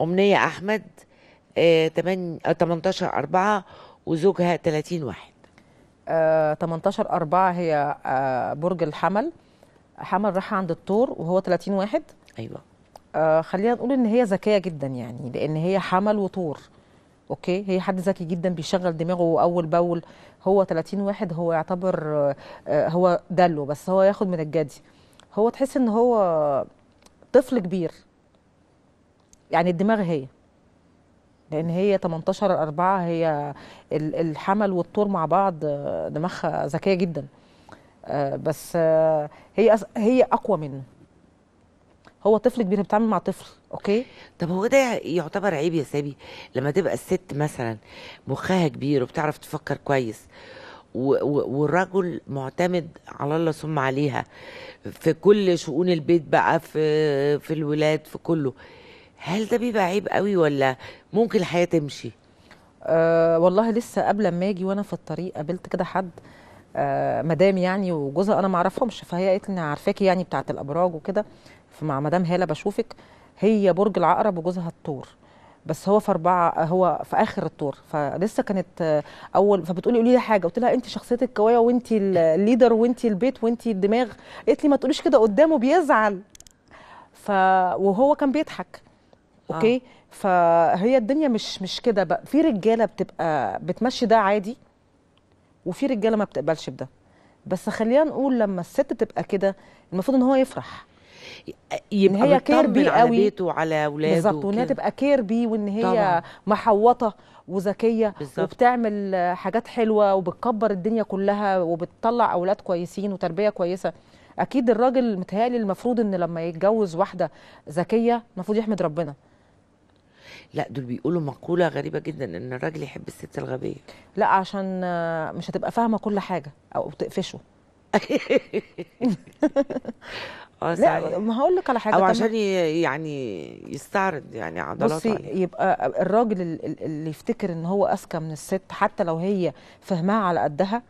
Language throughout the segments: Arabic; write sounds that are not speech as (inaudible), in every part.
أمنية أحمد 18 آه، 4 آه، وزوجها 30 واحد 18 آه، 4 هي برج الحمل حمل راح عند الثور وهو 30 واحد ايوه خلينا نقول ان هي ذكيه جدا يعني لان هي حمل وطور اوكي هي حد ذكي جدا بيشغل دماغه اول باول هو 30 واحد هو يعتبر هو دلو بس هو ياخد من الجدي هو تحس ان هو طفل كبير يعني الدماغ هي لان هي 18 4 هي الحمل والطور مع بعض آه، دماغها ذكيه جدا آه، بس آه، هي هي اقوى منه هو طفل كبير بتتعامل مع طفل اوكي طب هو ده يعتبر عيب يا سابي لما تبقى الست مثلا مخها كبير وبتعرف تفكر كويس والرجل معتمد على الله ثم عليها في كل شؤون البيت بقى في في الولاد في كله هل ده بيبقى عيب قوي ولا ممكن الحياه تمشي أه والله لسه قبل ما اجي وانا في الطريق قابلت كده حد آه مدام يعني وجوزها انا ما اعرفهمش فهي قالت لي عارفاكي يعني بتاعه الابراج وكده فمع مدام هاله بشوفك هي برج العقرب وجوزها الثور بس هو في اربعه هو في اخر الطور فلسه كانت اول فبتقولي قولي لي حاجه قلت لها انت شخصيتك قويه وانت الليدر (laughs) وانت البيت وانت الدماغ قالت لي ما تقوليش كده قدامه بيزعل ف وهو كان بيضحك آه. اوكي فهي الدنيا مش مش كده بقى في رجاله بتبقى بتمشي ده عادي وفي رجاله ما بتقبلش بده بس خلينا نقول لما الست تبقى كده المفروض ان هو يفرح يبقى إن هي كير بي على قوي بيته وعلى اولاده بالظبط وان هي تبقى كير بي وان هي طبعا. محوطه وذكيه بالزبط. وبتعمل حاجات حلوه وبتكبر الدنيا كلها وبتطلع اولاد كويسين وتربيه كويسه اكيد الراجل متهيألي المفروض ان لما يتجوز واحده ذكيه المفروض يحمد ربنا لا دول بيقولوا مقوله غريبه جدا ان الراجل يحب الست الغبيه لا عشان مش هتبقى فاهمه كل حاجه او تقفشه (laughs) اه لا ما هقول لك على حاجه او عشان يعني يستعرض يعني عضلاته بصي عليها. يبقى الراجل اللي يفتكر ان هو اذكى من الست حتى لو هي فهمها على قدها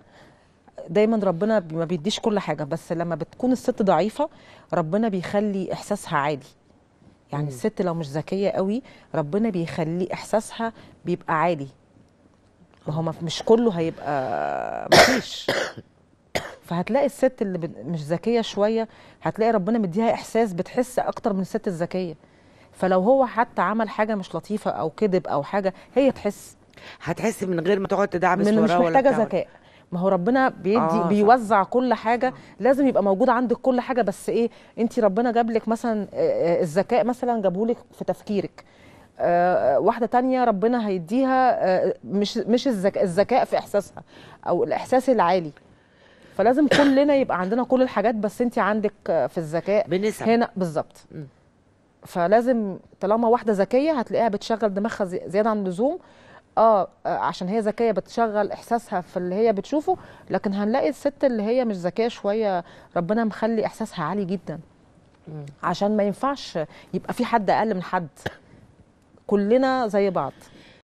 دايما ربنا ما بيديش كل حاجه بس لما بتكون الست ضعيفه ربنا بيخلي احساسها عالي يعني مم. الست لو مش ذكيه قوي ربنا بيخلي احساسها بيبقى عالي ما هو مش كله هيبقى (coughs) مفيش فهتلاقي الست اللي مش ذكيه شويه هتلاقي ربنا مديها احساس بتحس اكتر من الست الذكيه فلو هو حتى عمل حاجه مش لطيفه او كذب او حاجه هي تحس هتحس من غير ما تقعد تدعبس وراه مش محتاجه ذكاء ما هو ربنا بيدي آه بيوزع صح. كل حاجه لازم يبقى موجود عندك كل حاجه بس ايه انت ربنا جاب لك مثلا آه، آه، الذكاء مثلا جابه لك في تفكيرك آه، واحدة تانية ربنا هيديها مش مش الذكاء الذكاء في إحساسها أو الإحساس العالي فلازم كلنا يبقى عندنا كل الحاجات بس أنت عندك في الذكاء هنا بالظبط فلازم طالما واحدة ذكية هتلاقيها بتشغل دماغها زيادة عن اللزوم آه،, اه عشان هي ذكيه بتشغل احساسها في اللي هي بتشوفه لكن هنلاقي الست اللي هي مش ذكيه شويه ربنا مخلي احساسها عالي جدا عشان ما ينفعش يبقى في حد اقل من حد كلنا زي بعض